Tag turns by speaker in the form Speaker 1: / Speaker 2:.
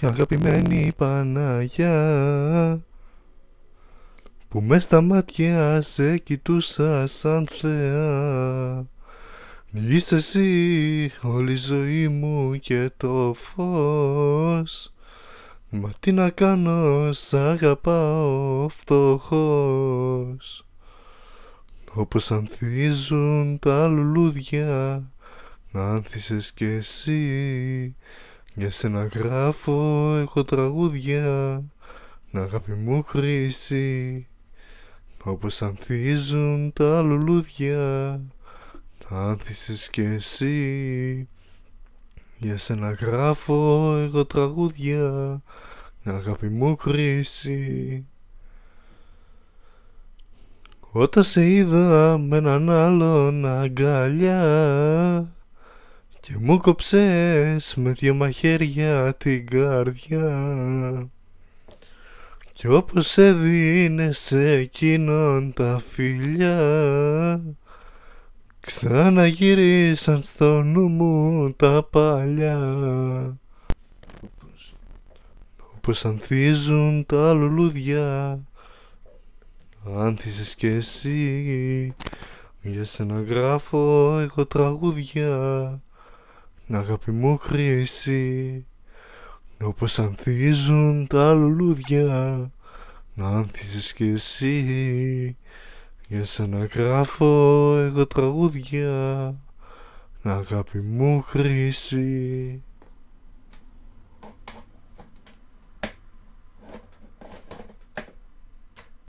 Speaker 1: αγαπημένη Παναγιά που μες στα μάτια σε κοιτούσα σαν θεά Είσαι εσύ όλη η ζωή μου και το φως Μα τι να κάνω σ' αγαπάω φτωχός Όπως ανθίζουν τα λουλούδια να ανθίσες κι εσύ για σένα γράφω, έχω τραγούδια Να αγάπη μου χρήση Όπως ανθίζουν τα λουλούδια τα άνθησες κι εσύ Για σένα γράφω, έχω τραγούδια Να αγάπη μου χρήση Όταν σε είδα με έναν άλλον αγκαλιά και μου κόψες με δυο μαχαίρια την καρδιά Κι όπως έδινες σε εκείνον τα φιλιά Ξαναγύρισαν στο νου μου τα παλιά Όπως ανθίζουν τα λουλούδια Άνθισες κι εσύ για σένα γράφω εγώ τραγούδια αγάπη μου χρήση όπως ανθίζουν τα λουλούδια να ανθίζεις κι εσύ για να γράφω εγώ τραγούδια αγάπη μου χρήση